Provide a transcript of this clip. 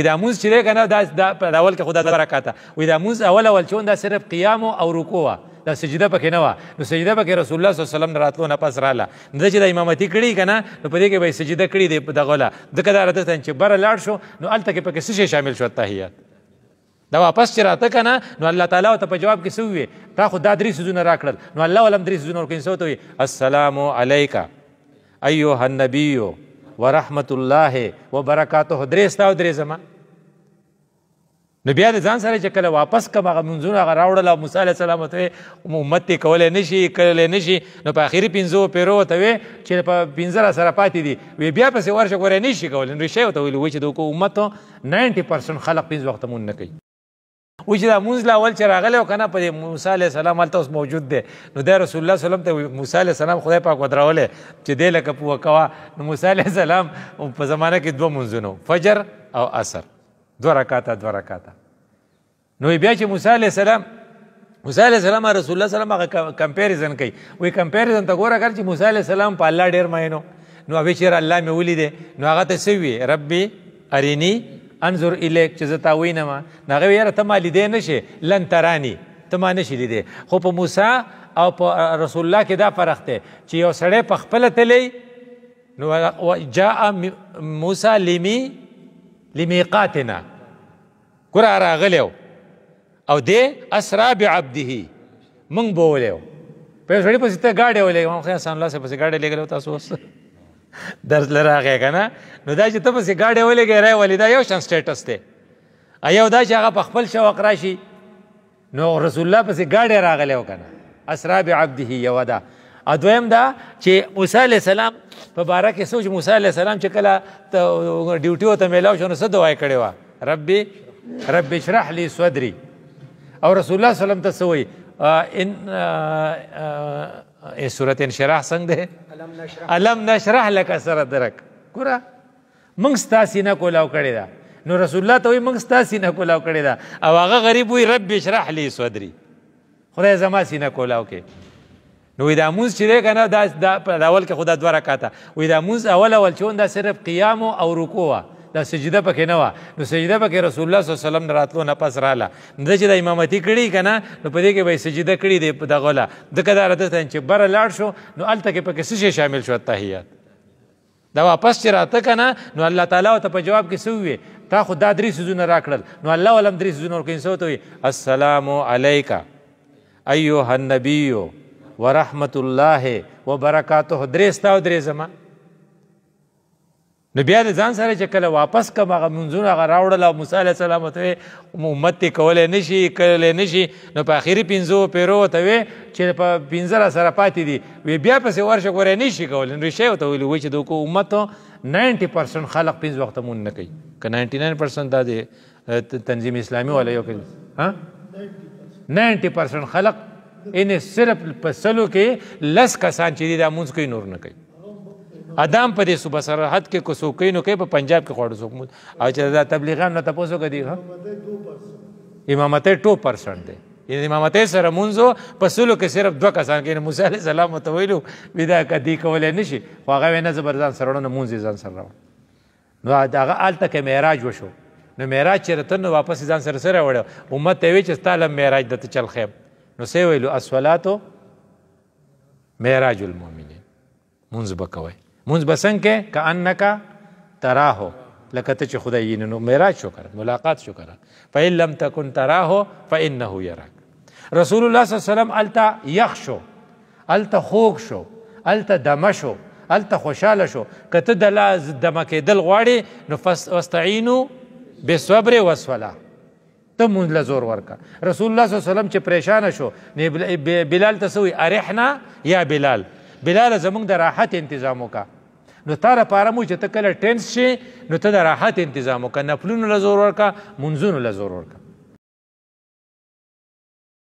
وي دا مونځ چې دی که نه دا د اول کې خو دا دوه رکاته وي دا مونځ اول اول چې دا صرف قیام او رکو وه دا سجده پکې نه وه نو سجده پکې رسول الله صلی وسلم د راتلو نه پس راله ده چې دا امامتي کړي که نه نو په دې کې به یې سجده کړي دی دغه له ځکه دا راته چې بره لاړ شو نو هلته کې پکې څه شامل شو تحیات دا واپس چې راته که نه نو الله تعالی ورته په جواب کې څه وویې تا خو دا درې سیزونه راکړل نو الله ولم درې سیزونه ورکړي څه ورته ووایي السلام علیکه ایوه النبیو ورحمت الله وبرکاته درې ستا او درې زما نو بیا د ځان سره چې کله واپس کم هغه منځونه هغه راوړل او موسی علیه السلام ورته ویې امت یې کولی نه شي کړلی نه شي نو په اخري پنځو پیرو ورته ویې چې په پنځه را سره پاتې دي وی بیا پسې ورشه ګوره نه شي کولی نو ریښه یې ورته ویلي وایي چې د امت ناینټي پرسنټ خلق پنځه وخته مونږ نه کوي و چې دا مونږ لاول چې راغلی او کنه په موسی علیه السلام هلته اوس موجود دی نو دی رسول الله سلم ته موسی علیه السلام خدای پاک ودرولی چې دی لکه پوه کوه نو موسی علیه السلام په زمانه کې دوه مونځونه فجر او عصر دوه رکاته دوه رکاته نو بیا چې موسی علیه السلام موسی علیه السلام رسول الله سلام هغه کمپیریزن کوي وی کمپیریزن ته ګوره کړ چې موسی علیه السلام په الله ډېر مینو نو هغه چېر الله مې ولیدې نو هغه ته څه وي ربي ارینی انظر الیک چې زه تا وینم نو هغه یاره ته ما لیدی نه شې لن ترانی ته ما نه شې لیدی خو په موسی او په رسول الله کې دا فرق دی چې یو سړی په خپله تلی نو جاء موسی لمی لمیقاتنا ګوره راغلی او دی اسرا بعبده موږ بولیو په سړی پسې ته ګاډی ولېږم خو اسان الله سه پسې ګاډی لېږلی تاسو اوس درس لراغې کنه نو دا چې ته پسې گاډي ولګې راي ولې دا یو شان سټیټس دی ایو دا چې هغه په خپل شوق راشي نو رسول الله پسې گاډي راغلی وکنه اسرا بعبده یو دا ادویم دا چې موسی علی السلام په باره کې سوچ موسی علی السلام چې کله ته ډیوټي وته میلاو شو نو څه دعا کړې و ربي رب اشرح لي صدري او رسول الله صلی الله علیه وسلم ته سوې ان سورت انشراح څنګه ده علم نشرح لك صدرك ګوره موږ ستاسو نه کولاو کړی دا نو رسول الله ته وي موږ ستاسو نه کولاو کړی دا او هغه غریب وي رب اشرح لي صدري خدای زما سینه کولاو کې نو دا موز چې دی کنه دا د اول کې خدا دوه رکعاته وې دا موز اول اول چون دا صرف قیام او رکوع دا سجده پکې نه و نو سجده پکې رسول الله صلی الله علیه وسلم راتلو نه پس رااله د چې د امامتي کړي کنه نو په دې کې به سجده کړي دی په دغه لا د کدار ته چې بر لاړ شو نو الته کې پکې سجده شامل شو تحیات دا واپس چې راته کنه نو الله تعالی ته په جواب کې سوې تا خو دا درې سوزونه راکړل نو الله ولم درې سوزونه ورکې سو ته وي السلام علیکا ایوه النبی ورحمت الله وبرکاته درې ستا درې زما نو بیا د ځان سره چې کله واپس کم هغه منځونه هغه راوړل او موسی علیه السلام ورته ویې امت یې کولی نه شي کولی نه شي نو په اخري پنځو پیرو ورته ویې چې په پنځه را سره پاتې دي وی بیا پسې ورشه ګوره نه شي کولی نو ریښه یې ورته ویلي وایي چې د امت ناینټي پرسنټ خلق پنځه وخته مونږ نه کوي که ناینټي ناین پرسنټ دا د تنظیم اسلامي والا یو کوي ها ناینټي پرسنټ خلق ان صرف په سلو کې لس کسان چې دي دا مونځ کوي نور نه کوي ادم په دې صوبه سرحد کې کو سوکې نو کې په پنجاب کې خوړو سوک او چې دا تبلیغان نه تاسو کدي ها امامته 2% دی یعنی امامته سره مونږ په سلو کې صرف دوه کسان کې موسی عليه السلام متویلو بدا کدي کولای نشي خو هغه نه زبردان سرونه مونږ ځان سره نو هغه الته کې معراج وشو نو معراج چې رته نو واپس ځان سره سره وړو امت ته وی چې تعالی معراج دته چل خیم نو سی ویلو اسولاتو معراج المؤمنین مونږ بکوي مونږ بسنګ کې کانک تراهو لکه ته چې خدای یې نو معراج شو کړ ملاقات شو کړ فإن لم تكن تراهو فإنه يراك رسول الله صلی الله علیه وسلم التا یخ شو التا خوک شو التا دمه شو التا خوشاله شو کته د لاز دمه کېدل غواړي نو فاستعینوا بالصبر والصلاه ته مونږ له زور ورکا رسول الله صلی الله علیه وسلم چې پریشان شو بلال ته سوې ارحنا یا بلال بلال زمونږ د راحت انتظام وکړه نو تا لپاره مو چې ته کله ټینس شي نو ته د راحت انتظام وکړه نفلونو له زور ورکړه منځونو له زور ورکړه